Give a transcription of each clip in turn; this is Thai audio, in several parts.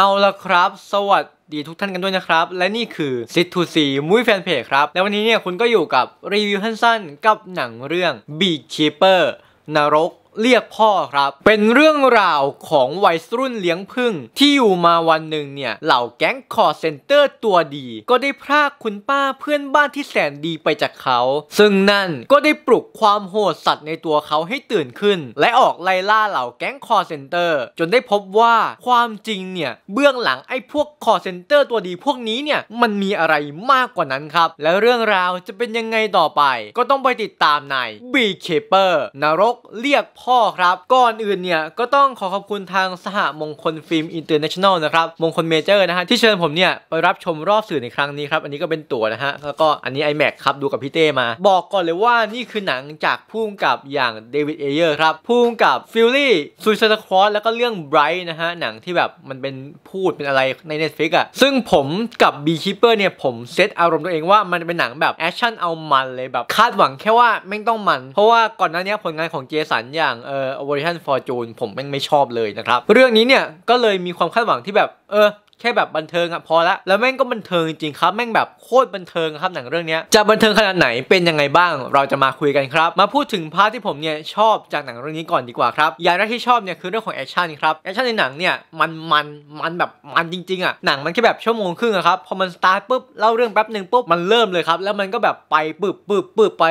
เอาละครับ สวัสดีทุกท่านกันด้วยนะครับ และนี่คือ Sit to See มุ้ยแฟนเพจครับ และวันนี้เนี่ยคุณก็อยู่กับรีวิวสั้นๆกับหนังเรื่อง Beekeeper นรกเรียกพ่อครับ เป็นเรื่องราวของวัยรุ่นเลี้ยงพึ่ง ที่อยู่มาวันหนึ่งเนี่ย เหล่าแก๊งคอร์เซนเตอร์ ตัวดีก็ได้พราก คุณป้าเพื่อนบ้านที่แสนดีไปจากเขา ซึ่งนั่นก็ได้ปลุกความโหดสัตว์ในตัวเขาให้ตื่นขึ้น และออกไล่ล่าเหล่าแก๊งคอร์เซนเตอร์ จนได้พบว่าความจริงเนี่ยเบื้องหลังไอ้พวกคอร์เซนเตอร์ตัวดีพวกนี้เนี่ยมันมีอะไรมากกว่านั้นครับ แล้วเรื่องราวจะเป็นยังไงต่อไปก็ต้องไปติดตามใน b ีเคเปอร์นรกเรียกพ่อข้อครับก่อนอื่นเนี่ยก็ต้องขอขอบคุณทางสหมงคลฟิล์มอินเตอร์เนชั่นแนลนะครับ มงคลเมเจอร์นะฮะที่เชิญผมเนี่ย ไปรับชมรอบสื่อในครั้งนี้ครับ อันนี้ก็เป็นตั๋วนะฮะ แล้วก็อันนี้ iMac ครับดูกับพี่เต้มา บอกก่อนเลยว่านี่คือหนังจากพุ่งกับอย่างเดวิดเอเยอร์ครับพุ่งกับฟิลลี่ซูซานครอสแล้วก็เรื่องไบรท์นะฮะ หนังที่แบบมันเป็นพูดเป็นอะไรใน Netflix อะ่ะซึ่งผมกับบีคิปเปอร์เนี่ยผมเซตอารมณ์ตัวเองว่ามันเป็นหนังแบบแอคชั่นเอามันเลยแบบคาดหวังแค่ว่าไม่ต้องมันเพราะว่าก่อนหน้านี้ผลงานของเจสันอย่าางเอ่อ Operation Fortune ผมแม่งไม่ชอบเลย นะ ครับ เรื่องนี้ เนี่ย ก็เลยมีความคาดหวังที่แบบเออแค่แบบบันเทิงอะพอละแล้วแม่งก็บันเทิงจริงครับ แม่งแบบโคตรบันเทิงครับหนังเรื่องนี้จะบันเทิงขนาดไหนเป็นยังไงบ้าง เราจะมาคุยกันครับมาพูดถึงพาร์ทที่ผมเนี่ยชอบจากหนังเรื่องนี้ก่อนดีกว่าครับอย่างแรกที่ชอบเนี่ยคือเรื่องของแอคชั่นครับแอคชั่นในหนังเนี่ยมันมันมันแบบมันจริงๆอะหนังมันแค่แบบชั่วโมงครึ่งครับพอมันสตาร์ทปุ๊บเล่าเรื่องแป๊บหนึ่งปุ๊บมันเริ่มเลยครับแล้วมันก็แบบไปปึบปึบปึบไป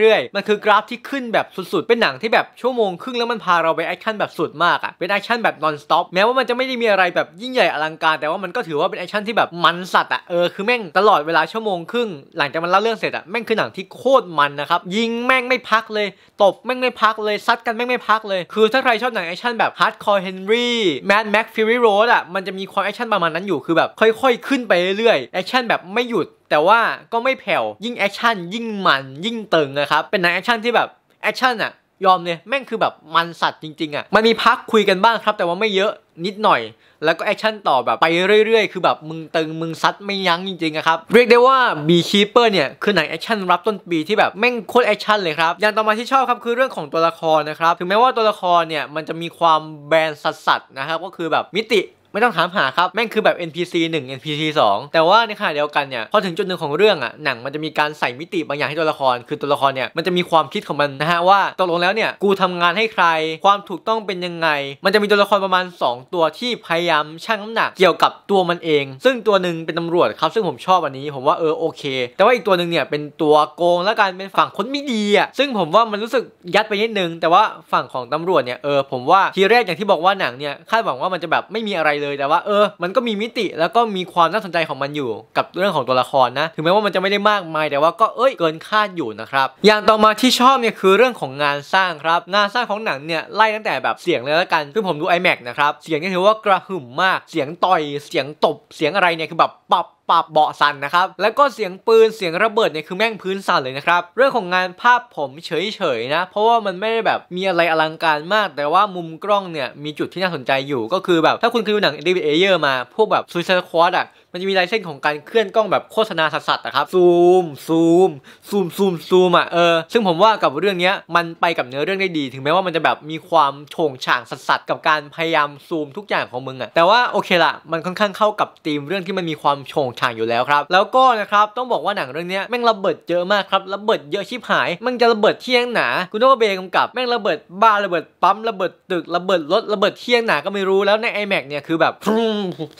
เรื่อย ๆ มันคือกราฟที่ขึ้นแบบสุดๆเป็นหนังที่แบบชั่วโมงครึ่งแล้วมันพาเราไปแอคชั่นแบบสุดมากอะเป็นแอคชั่นแบบนอนสต็อปแม้ว่ามันจะไม่ได้มีอะไรแบบยิ่งใหญ่อลังการแต่ว่ามันก็ถือว่าเป็นแอคชั่นที่แบบมันสัตว์อะเออคือแม่งตลอดเวลาชั่วโมงครึ่ง หลังจากมันเล่าเรื่องเสร็จอะแม่งคือหนังที่โคตรมันนะครับ ยิงแม่งไม่พักเลย ตบแม่งไม่พักเลยซัดกันแม่งไม่พักเลย คือถ้าใครชอบหนังแอคชั่นแบบฮาร์ดคอร์เฮนรี่แมดแม็กฟิริโรดอะมันจะมีความแอคชั่นประมาณนั้นอยู่คือแบบ ค่อยๆขึ้นไปเรื่อยๆแอคชั่นแบบไม่หยุด แต่ว่าก็ไม่แผ่วยิ่งแอคชั่นยิ่งมันยิ่งตึงนะครับเป็นหนังแอคชั่นที่แบบแอคชั่นอะยอมเลยแม่งคือแบบมันสัตว์จริงๆอะ่ะมันมีพักคุยกันบ้างครับแต่ว่าไม่เยอะนิดหน่อย แล้วก็แอคชั่นต่อแบบไปเรื่อย ๆ คือ แบบมึงตึงมึงซัดไม่ยั้งจริงๆครับเรียกได้ว่า Beekeeper เนี่ยคือหนังแอคชั่นรับต้นปีที่แบบแม่งโคตรแอคชั่นเลยครับอย่างต่อมาที่ชอบครับคือเรื่องของตัวละครนะครับถึงแม้ว่าตัวละครเนี่ยมันจะมีความแบนสัตว์นะครับก็คือแบบมิติไม่ต้องถามหาครับแม่งคือแบบ NPC 1 NPC 2แต่ว่าในขณะเดียวกันเนี่ยพอถึงจุดหนึ่งของเรื่องอะหนังมันจะมีการใส่มิติบางอย่างให้ตัวละครคือตัวละครเนี่ยมันจะมีความคิดของมันนะฮะว่าตกลงแล้วเนี่ยกูทำงานให้ใครความถูกต้องเป็นยังไง มันจะมีตัวละครประมาณ 2 ตัวที่พยายามชั่งน้ำหนักเกี่ยวกับตัวมันเอง ซึ่งตัวหนึ่งเป็นตำรวจครับ ซึ่งผมชอบอันนี้ ผมว่าเออโอเค แต่ว่าอีกตัวหนึ่งเนี่ยเป็นตัวโกงและการเป็นฝั่งคนไม่ดีอะซึ่งผมว่ามันรู้สึกยัดไปนิดนึงแต่ว่าฝั่งของตำรวจเนี่ยเออผมว่าทีแรกอย่างที่บอกว่าหนังเนี่ยคาดหวังว่ามันจะแบบไม่มีอะไรเลยแต่ว่าเออ มันก็มีมิติแล้วก็มีความน่าสนใจของมันอยู่ กับเรื่องของตัวละครนะ ถึงแม้ว่ามันจะไม่ได้มากมายแต่ว่าก็เอ้ยเกินคาดอยู่นะครับ อย่างต่อมาที่ชอบเนี่ยคือเรื่องของงานสร้างครับ งานสร้างของหนังเนี่ยไล่ตั้งแต่แบบเสียงเลยละกันคือผมดู iMac นะครับ เสียงนี่ถือว่ากระหึ่มมาก เสียงต่อย เสียงตบ เสียงอะไรเนี่ยคือแบบปับปรับเบาะสั่นนะครับ แล้วก็เสียงปืน เสียงระเบิดเนี่ยคือแม่งพื้นสั่นเลยนะครับ เรื่องของงานภาพผมเฉยๆนะ เพราะว่ามันไม่ได้แบบมีอะไรอลังการมาก แต่ว่ามุมกล้องเนี่ย มีจุดที่น่าสนใจอยู่ ก็คือแบบถ้าคุณเคยดูหนังเดวิดเอเยอร์มา พวกแบบซูซา่ควอตอะมันจะมีลายเส้นของการเคลื่อนกล้องแบบโฆษณาสัส์นะครับซูมซูมซูมซูมซูมอ่ะเออซึ่งผมว่ากับเรื่องนี้มันไปกับเนื้อเรื่องได้ดี ถึงแม้ว่ามันจะแบบมีความโฉงฉางสัส์กับการพยายามซูมทุกอย่างของมึงอ่ะแต่ว่าโอเคละมันค่อนข้างเข้ากับธีมเรื่องที่มันมีความโฉงฉางอยู่แล้วครับ แล้วก็นะครับต้องบอกว่าหนังเรื่องนี้แม่งระเบิดเยอะมากครับระเบิดเยอะชิบหายมันจะระเบิดเที่ยงหนาคุณต้องเบงกำกับแม่งระเบิดบ้านระเบิดปั๊มระเบิดตึกระเบิดรถระเบิดเที่ยงหนาก็ไม่รู้แล้วใน iMac เนี่ยคือแบบ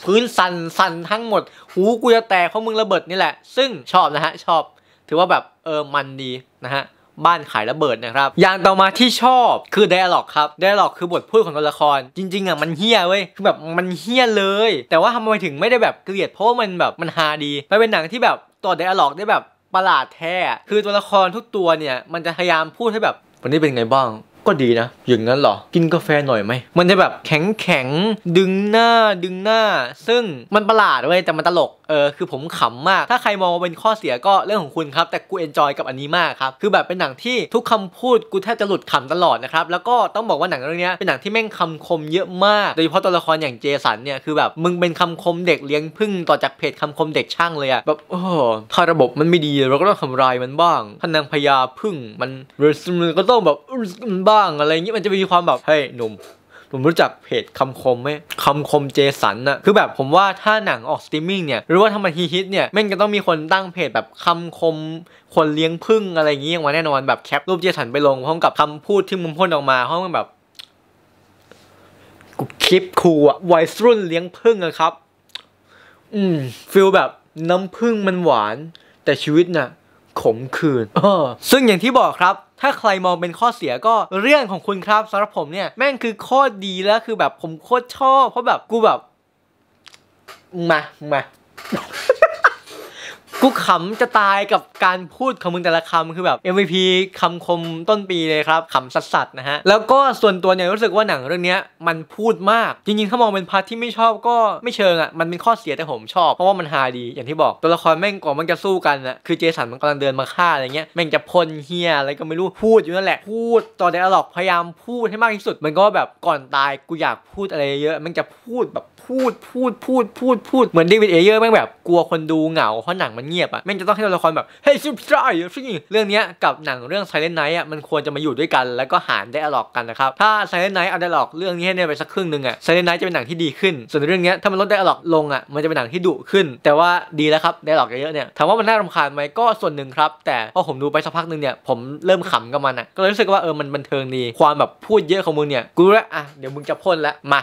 พื้นสั่นสั่นทั้งหมดหูกูจะแตกเพราะมึงระเบิดนี่แหละซึ่งชอบนะฮะ ชอบถือว่าแบบเออมันดีนะฮะ บ้านขายระเบิดนะครับ อย่างต่อมาที่ชอบคือไดอะล็อกครับไดอะล็อกคือบทพูดของตัวละคร จริงๆอ่ะมันเฮี้ยเว้ย คือแบบมันเฮี้ยเลย แต่ว่าทำไมถึงไม่ได้แบบเกลียดเพราะมันแบบมันฮาดีมันเป็นหนังที่แบบต่อไดอะล็อกได้แบบประหลาดแท้คือตัวละครทุกตัวเนี่ยมันจะพยายามพูดให้แบบวันนี้เป็นไงบ้างก็ดีนะ อย่างนั้นเหรอ กินกาแฟหน่อยไหม มันจะแบบแข็งแข็ง ดึงหน้า ดึงหน้า ซึ่งมันประหลาดเว้ย แต่มันตลกเออคือผมขำมาก ถ้าใครมองว่าเป็นข้อเสียก็เรื่องของคุณครับ แต่กูเอนจอยกับอันนี้มากครับคือแบบเป็นหนังที่ทุกคำพูดกูแทบจะหลุดขำตลอดนะครับแล้วก็ต้องบอกว่าหนังเรื่องนี้เป็นหนังที่แม่งคำคมเยอะมากโดยเฉพาะตัวละครอย่างเจสันเนี่ยคือแบบ มึงเป็นคำคมเด็กเลี้ยงพึ่งต่อจากเพจคำคมเด็กช่างเลยอะแบบโอ้ถ้าระบบมันไม่ดีเราก็ต้องทำลายมันบ้าง ถ้านางพญาพึ่งมันรมันก็ต้องแบบบ้างอะไรเงี้ยมันจะมีความแบบเฮ้ยหนุ่มผมรู้จักเพจคำคมไหมคำคมเจสันอะคือแบบผมว่าถ้าหนังออกสตรีมมิ่งเนี่ยหรือว่าทำมันฮิต เนี่ยแม่งจะต้องมีคนตั้งเพจแบบคำคมคนเลี้ยงพึ่งอะไรอย่างงี้ออกมาแน่นอนแบบแคปรูปเจสันไปลงพร้อมกับคำพูดที่มึงพ่นออกมาพร้อมกับแบบกูคลิปครูอะวัยรุ่นเลี้ยงพึ่งอะครับ อืมฟิลแบบน้ำพึ่งมันหวาน แต่ชีวิตน่ะขมขื่นซึ่งอย่างที่บอกครับ ถ้าใครมองเป็นข้อเสียก็เรื่องของคุณครับสำหรับผมเนี่ยแม่งคือข้อดีแล้ว คือแบบผมโคตรชอบ เพราะแบบกูแบบมา มากูขำจะตายกับการพูดของมึงแต่ละคำคือแบบ MVP คำคมต้นปีเลยครับขำสัสๆนะฮะ แล้วก็ส่วนตัวเนี่ย รู้สึกว่าหนังเรื่องนี้ มันพูดมาก จริงๆถ้ามองเป็นพาร์ทที่ไม่ชอบก็ไม่เชิงอะ่ะ มันเป็นข้อเสียแต่ผมชอบ เพราะว่ามันฮาดี อย่างที่บอก ตัวละครแม่งก่อนมันจะสู้กันอะคือเจสันมันกำลังเดินมาฆ่าอะไรเงี้ยแม่งจะพลเฮียอะไรก็ไม่รู้พูดอยู่นั่นแหละพูดตอนไดล็อกพยายามพูดให้มากที่สุดมันก็แบบก่อนตายกูอยากพูดอะไรเยอะมันจะพูดแบบพูดพูดพูดพูดพูดเหมือนเดวิดเอเยอร์แม่งแบบกลัวคนดูเหงาเพราะหนังมันเงียบอะแม่งจะต้องให้ตัวละครแบบเฮ้ยชิบชายู่สิเรื่องนี้กับหนังเรื่อง Silent Night อ่ะมันควรจะมาอยู่ด้วยกัน แล้วก็หารได้อะลอกกันนะครับถ้า Silent Night เอาได้อะลอกเรื่องนี้ให้เนี่ยไปสักครึ่งหนึ่งอะ Silent Night จะเป็นหนังที่ดีขึ้นส่วนเรื่องนี้ถ้ามันลดได้อะลอกลงอ่ะมันจะเป็นหนังที่ดุขึ้น แต่ว่าดีแล้วครับได้อะลอกเยอะเนี่ยถามว่ามันน่ารำคาญไหมก็ส่วนหนึ่งครับแต่พอผมดูไปสักพักหนึ่งเนี่ยผมเริ่มขำกับมันอ่ะก็เลยรู้สึกว่าเออมันบันเทิงดีความแบบพูดเยอะของมึงเนี่ยกูละอ่ะเดี๋ยวมึงจะพ่นละมา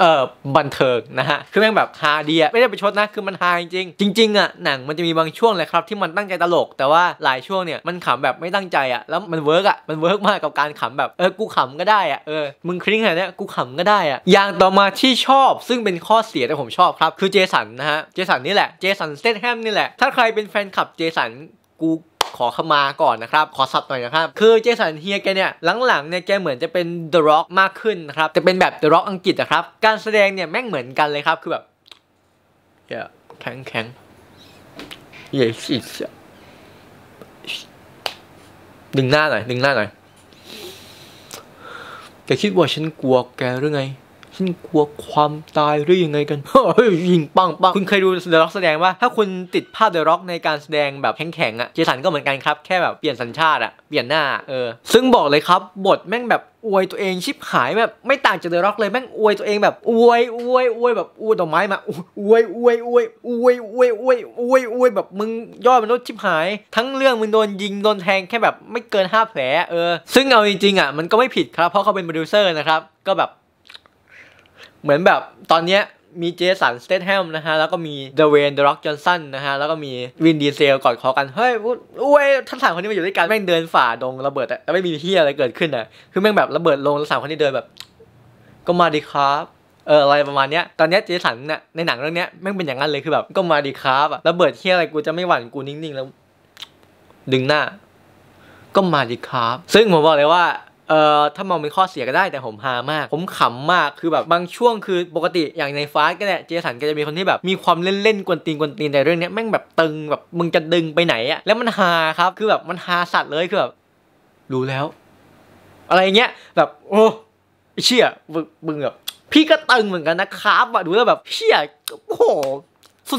เออบันเทิงนะฮะคือแม่งแบบฮาดีอะไม่ได้ไปชดนะคือมันฮาจริง จริงๆอะหนังมันจะมีบางช่วงเลยครับที่มันตั้งใจตลก แต่ว่าหลายช่วงเนี่ย มันขำแบบไม่ตั้งใจอะแล้วมันเวิร์กอะมันเวิร์กมากกับการขำแบบเออกูขำก็ได้อะเออมึงคลิ้งแบบเนี้กูขำก็ได้อะอย่างต่อมาที่ชอบ ซึ่งเป็นข้อเสียแต่ผมชอบครับคือเจสันนะฮะเจสันนี่แหละเจสันสเตทแฮมนี่แหละถ้าใครเป็นแฟนคลับเจสันกูขอขมาก่อนนะครับ ขอสับหน่อยนะครับ คือเจสันเฮียแกเนี่ยหลังๆเนี่ยแกเหมือนจะเป็นเดอะร็อกมากขึ้นนะครับ จะเป็นแบบเดอะร็อกอังกฤษนะครับ การแสดงเนี่ยแม่งเหมือนกันเลยครับ คือแบบเย่แข็งแข็งเย้สิดึงหน้าหน่อย ดึงหน้าหน่อย แกคิดว่าฉันกลัวแกหรือไงฉันกลัวความตายหรือยังไงกันยิงปังปังคุณเคยดูเดอะร็อกแสดงว่าถ้าคุณติดภาพเดอะร็อกในการแสดงแบบแข็งๆอะเจสันก็เหมือนกันครับแค่แบบเปลี่ยนสัญชาติอะเปลี่ยนหน้า เออ ซึ่งบอกเลยครับ บทแม่งแบบอวยตัวเองชิบหายแบบไม่ต่างจากเดอะร็อกเลยแม่งอวยตัวเองแบบอวยอวยอวยแบบอวยดอกไม้มาอวยอวยอวยอวยอวยอวยอวยอวยแบบมึงยอดมนุษย์ชิบหาย ทั้งเรื่องมึงโดนยิงโดนแทงแค่แบบไม่เกินห้าแผลเออซึ่งเอาจริงๆอ่ะมันก็ไม่ผิดครับเพราะเขาเป็นโปรดิวเซอร์นะครับก็แบบเหมือนแบบตอนเนี้ยมีเจสันสเตทแฮมนะฮะแล้วก็มีเดเวนเดร็อกจอห์นสันนะฮะแล้วก็มีวินดีเซลกอดคอกันเฮ้ยอุ้ย ทั้งสามคนนี้มาอยู่ด้วยกัน แม่งเดินฝ่าดงระเบิดแต่ไม่มีเฮียอะไรเกิดขึ้นอ่ะ คือแม่งแบบระเบิดลงแล้วสามคนนี้เดินแบบ ก็มาดีครับ เอออะไรประมาณเนี้ย ตอนเนี้ยเจสันเนี่ยในหนังเรื่องเนี้ยแม่งเป็นอย่างนั้นเลยคือแบบก็มาดีครับระเบิดเฮียอะไรกูจะไม่หวั่นกูนิ่งๆแล้ว ดึงหน้าก็มาดีครับซึ่งผมบอกเลยว่าเอ่อถ้ามองเป็นข้อเสียก็ได้ แต่ผมฮามาก ผมขำมากคือแบบบางช่วงคือปกติอย่างในฟาสก็เนี่ยเจสันก็จะมีคนที่แบบ มีความเล่นๆกวนตีนกวนตีนแต่เรื่องนี้แม่งแบบตึงแบบ มึงจะดึงไปไหนอะแล้วมันฮาครับคือแบบมันฮาสัตว์เลยคือแบบรู้แล้ว อะไรเงี้ยแบบโอ้เชี่ยมึงแบบ พี่ก็ตึงเหมือนกันนะครับดูแล้วแบบเชี่ยโอ้โห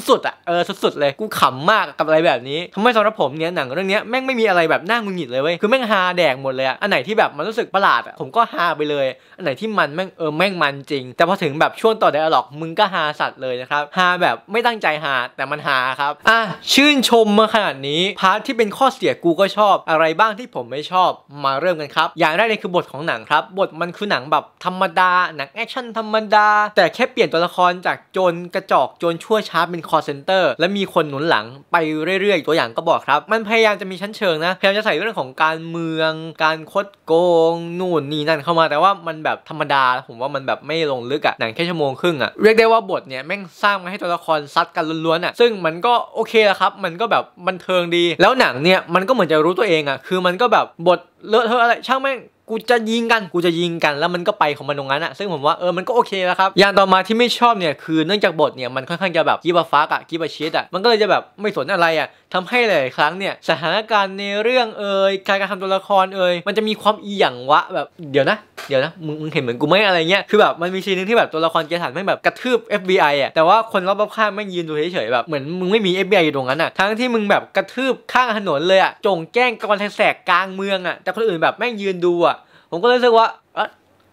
สุดๆอ่ะเออสุดๆ เลยกูขำมากกับอะไรแบบนี้ทำไม้สำหรับผมเนี่ยหนังเรื่องนี้แม่งไม่มีอะไรแบบน่างุนหงิดเลยเว้ยคือแม่งฮาแดกหมดเลยอ่ะอันไหนที่แบบมันรู้สึกประหลาดอ่ะผมก็ฮาไปเลย อันไหนที่มันแม่งเออแม่งมันจริง แต่พอถึงแบบช่วงต่อไดอะล็อกมึงก็ฮาสัตว์เลยนะครับฮาแบบไม่ตั้งใจฮาแต่มันฮาครับอ่ะชื่นชมมาขนาดนี้พาร์ทที่เป็นข้อเสียกูก็ชอบอะไรบ้างที่ผมไม่ชอบมาเริ่มกันครับอย่างแรกเลยคือบทของหนังครับบทมันคือหนังแบบธรรมดาหนังแอคชั่นธรรมดา แต่แค่เปลี่ยนตัวละครจากโจรกระจอกโจรชั่วช้าเป็นป็น call center และมีคนหนุนหลังไปเรื่อยๆ ตัวอย่างก็บอกครับ มันพยายามจะมีชั้นเชิงนะ พยายามจะใส่เรื่องของการเมืองการคดโกงนู่นนี่นั่นเข้ามาแต่ว่ามันแบบธรรมดาผมว่ามันแบบไม่ลงลึกอะหนังแค่ชั่วโมงครึ่งอะเรียกได้ว่าบทเนี่ยแม่งสร้างมาให้ตัวละครซัดกันล้วนๆอะซึ่งมันก็ โอเคละครับ มันก็แบบบันเทิงดี แล้วหนังเนี่ยมันก็เหมือนจะรู้ตัวเองอะคือมันก็แบบบทเลอะเทอะอะไรช่างแม่งกูจะยิงกันกูจะยิงกันแล้วมันก็ไปของมันตรงนั้นอะซึ่งผมว่าเออมันก็โอเคแล้วครับอย่างต่อมาที่ไม่ชอบเนี่ยคือเนื่องจากบทเนี่ยมันค่อนข้างจะแบบกีบฟ้ากับกีบชิดอะมันก็เลยจะแบบไม่สนอะไรอะทำให้หลายครั้งเนี่ยสถานการณ์ในเรื่องเอ่ยการกระทำตัวละครเอ่ยมันจะมีความอีหยังวะแบบเดี๋ยวนะ เดี๋ยวนะมึงมึงเห็นเหมือนกูไหมอะไรเงี้ยคือแบบมันมีซีนนึงที่แบบตัวละครเกสันไม่แบบกระทืบ FBI อะแต่ว่าคนรอบข้างไม่ยืนดูเฉยๆแบบเหมือนมึงไม่มี FBI อยู่ตรงนั้นอะทั้งที่มึงแบบกระทืบข้างถนนเลยอะจงแล้งกวนแสกกลางเมืองอะแต่คนอื่นแบบแม่งยืนดูอะผมก็เลยรู้สึกว่า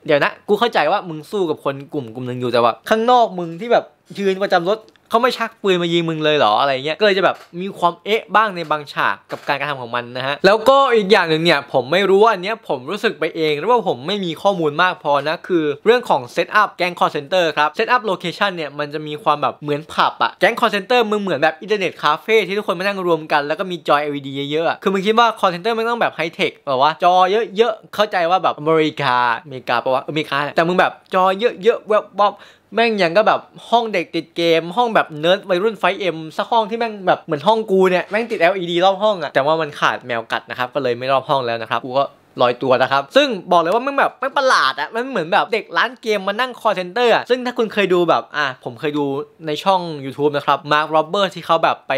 เดี๋ยวนะ กูเข้าใจว่ามึงสู้กับคนกลุ่มกลุ่มหนึ่งอยู่แต่ว่าข้างนอกมึงที่แบบ ยืนประจำรถเขาไม่ชักปืนมายิงมึงเลยเหรออะไรเงี้ยก็เลยจะแบบมีความเอ๊ะบ้างในบางฉากกับการกระทำของมันนะฮะ แล้วก็อีกอย่างหนึ่งเนี่ย ผมไม่รู้ว่าอันเนี้ยผมรู้สึกไปเองหรือว่าผมไม่มีข้อมูลมากพอนะ คือเรื่องของเซตอัพแก๊งคอร์เซนเตอร์ครับเซตอัพโลเคชันเนี่ย มันจะมีความแบบเหมือนผับอะแก๊งคอร์เซนเตอร์มึงเหมือนแบบอินเทอร์เน็ตคาเฟ่ที่ทุกคนมานั่งรวมกันแล้วก็มีจอย LED เยอะๆคือมึงคิดว่าคอร์เซนเตอร์มันต้องแบบไฮเทคแบบว่าจอเยอะๆ เข้าใจว่าแบบอเมริกาอเมริกาปะวะอเมริกาแต่มึงแบบจอเยอะๆแวบๆแม่งยังก็แบบห้องเด็กติดเกมห้องแบบเนิร์ดวัยรุ่นไฟเอ็มสักห้องที่แม่งแบบเหมือนห้องกูเนี่ย แม่งติด LED รอบห้องอะแต่ว่ามันขาดแมวกัดนะครับก็เลยไม่รอบห้องแล้วนะครับกูก็ลอยตัวนะครับ ซึ่งบอกเลยว่ามันแบบไม่ประหลาดอะมันเหมือนแบบเด็กร้านเกมมานั่งคอเซนเตอร์อะซึ่งถ้าคุณเคยดูแบบอ่ะผมเคยดูในช่อง YouTube นะครับมาร์คโรเบิร์ตที่เขาแบบไป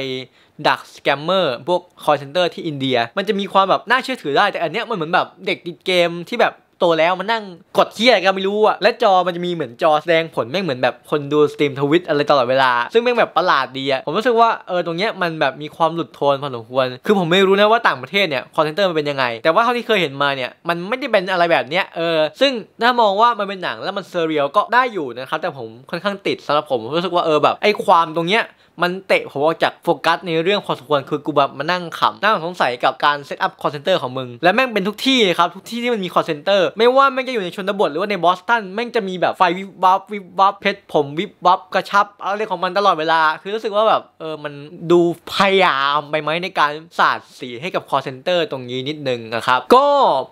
ดักสแกมเมอร์พวกคอเซนเตอร์ที่อินเดีย มันจะมีความแบบน่าเชื่อถือได้แต่อันเนี้ยมันเหมือนแบบเด็กติดเกมที่แบบโตแล้วมันนั่งกดเคียดะก็ไม่รู้อะและจอมันจะมีเหมือนจอแสดงผล แม่งเหมือนแบบคนดูสตรีมทวิตอะไรตลอดเวลา ซึ่งแม่งแบบประหลาดดีอะผมรู้สึกว่าเออตรงเนี้ยมันแบบมีความหลุดโทนพอสมควร คือผมไม่รู้นะว่าต่างประเทศเนี่ยคอนเทนเตอร์มันเป็นยังไง แต่ว่าเท่าที่เคยเห็นมาเนี่ย มันไม่ได้เป็นอะไรแบบเนี้ยเออซึ่งถ้ามองว่ามันเป็นหนังแล้วมันเซเรียลก็ได้อยู่นะครับแต่ผมค่อนข้างติดสำหรับผมรู้สึกว่าเออแบบไอ้ความตรงเนี้ยมันเตะผมออกจากโฟกัสในเรื่องพอสมควรคือกูแบบมานั่งขำนั่งสงสัยกับการเซตอัพคอนเซนเตอร์ของมึง และแม่งเป็นทุกที่นะครับ ทุกที่ที่มันมีคอนเซนเตอร์ไม่ว่าแม่งจะอยู่ในชนบทหรือว่าในบอสตันแม่งจะมีแบบไฟวิบวับ วิบวับ เพชรผมวิบวับ กระชับอะไรของมันตลอดเวลา คือรู้สึกว่าแบบเออมันดูพยายามไปไหมในการสาดสีให้กับคอนเซนเตอร์ตรงนี้นิดนึงนะครับก็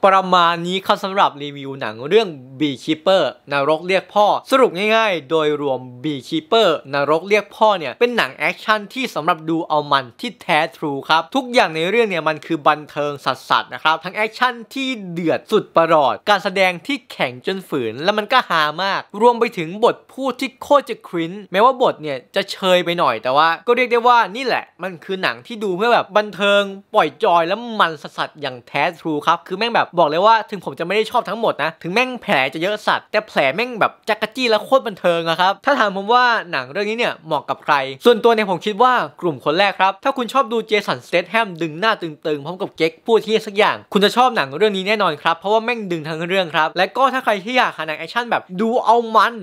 ประมาณนี้ครับสำหรับรีวิวหนังเรื่อง Beekeeper นรกเรียกพ่อสรุปง่ายๆ โดยรวม Beekeeper นรกเรียกพ่อเนี่ยเป็นหนังแอคชั่นที่สำหรับดูเอามันที่แท้ทรูครับทุกอย่างในเรื่องเนี่ยมันคือบันเทิงสัสๆนะครับทั้งแอคชั่นที่เดือดสุดประหลอดการแสดงที่แข็งจนฝืน แล้วมันก็ฮามาก รวมไปถึงบทพูดที่โคตรจะคริ้นแม้ว่าบทเนี่ยจะเชยไปหน่อย แต่ว่า ก็เรียกได้ว่านี่แหละมันคือหนังที่ดูเพื่อแบบบันเทิง ปล่อยจอยแล้วมันสัสๆอย่างแท้ทรูครับคือแม่งแบบบอกเลยว่าถึงผมจะไม่ได้ชอบทั้งหมดนะถึงแม่งแผลจะเยอะสัตว์แต่แผลแม่งแบบจักรจี้และโคตรบันเทิงอะครับถ้าถามผมว่าหนังเรื่องนี้เนี่ยเหมาะกับใครส่วนตัวเนี่ยผมคิดว่ากลุ่มคนแรกครับ ถ้าคุณชอบดูเจสันสเตทแฮมดึงหน้าตึงๆ พร้อมกับเก๊กพูดที่สักอย่าง คุณจะชอบหนังเรื่องนี้แน่นอนครับ เพราะว่าแม่งดึงทั้งเรื่องครับ และก็ถ้าใครที่อยากหาหนังแอคชั่นแบบดูเอามัน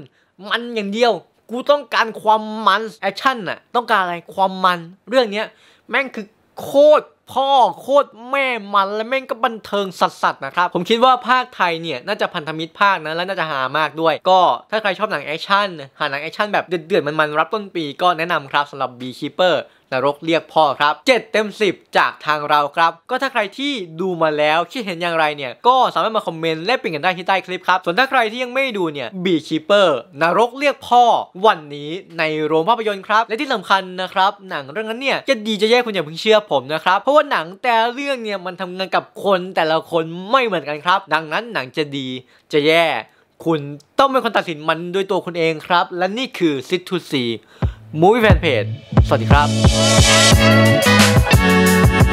มันอย่างเดียว กูต้องการความมันแอคชั่นน่ะต้องการอะไรความมันเรื่องเนี้ยแม่งคือโคตรพ่อ โคตรแม่มันและแม่งก็บันเทิงสัสๆนะครับ ผมคิดว่าภาคไทยเนี่ย น่าจะพันธมิตรภาคนะ และน่าจะหามากด้วยก็ถ้าใครชอบหนังแอคชั่น หาหนังแอคชั่นแบบเดือดๆมัน ๆ รับต้นปี ก็แนะนำครับสำหรับ Beekeeper นรกเรียกพ่อครับ7เต็ม 10 จากทางเราครับ ก็ถ้าใครที่ดูมาแล้วคิดเห็นอย่างไรเนี่ยก็สามารถมาคอมเมนต์และปิ่งกันได้ที่ใต้คลิปครับ ส่วนถ้าใครที่ยังไม่ดูเนี่ยบีคีเปอร์นรกเรียกพ่อ วันนี้ในโรงภาพยนตร์ครับ และที่สำคัญนะครับ หนังเรื่องนั้นเนี่ยจะดีจะแย่ คุณอย่าเพิ่งเชื่อผมนะครับเพราะว่าหนังแต่เรื่องเนี่ยมันทำงานกับคนแต่ละคนไม่เหมือนกันครับ ดังนั้นหนังจะดีจะแย่คุณต้องเป็นคนตัดสินมันด้วยตัวคุณเองครับ และนี่คือซิทูซี Movie Fan Page สวัสดีครับ